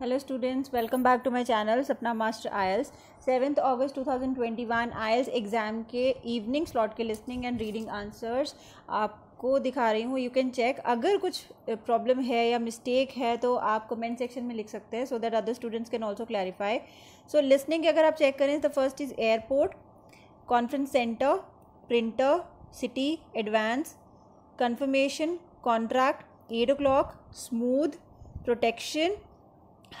Hello students welcome back to my channel Sapna master IELTS seventh August 2021 IELTS exam के evening slot के listening and reading answers आपको दिखा रही हूँ you can check अगर कुछ प्रॉब्लम है या मिस्टेक है तो आप कमेंट सेक्शन में लिख सकते हैं so that other students can also clarify so listening अगर आप चेक करें तो first is airport conference centre printer city advance confirmation contract eight o'clock smooth protection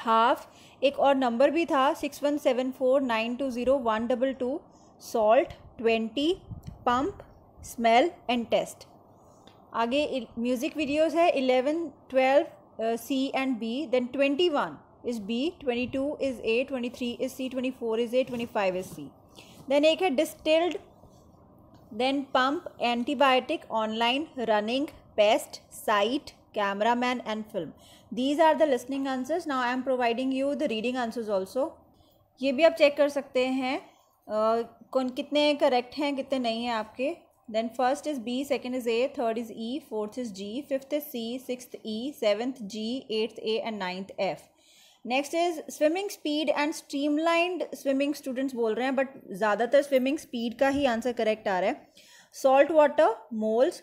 half एक और नंबर भी था six one seven four nine two zero one double two salt twenty pump smell and taste आगे music videos है eleven twelve C and B then twenty one is B twenty two is A twenty three is C twenty four is A twenty five is C then एक है distilled then pump antibiotic online running paste site cameraman and film these are the listening answers now i am providing you the reading answers also ये भी आप check कर सकते हैं uh, कौन कितने करेक्ट हैं कितने नहीं हैं आपके then first is B second is A third is E fourth is G fifth is C six E seventh G eighth A and ninth F next is swimming speed and streamlined swimming students बोल रहे हैं but ज़्यादातर swimming speed का ही answer correct आ रहा है salt water moles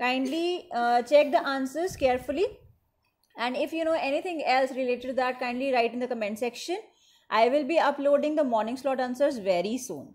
Kindly uh, check the answers carefully. And if you know anything else related to that, kindly write in the comment section. I will be uploading the morning slot answers very soon.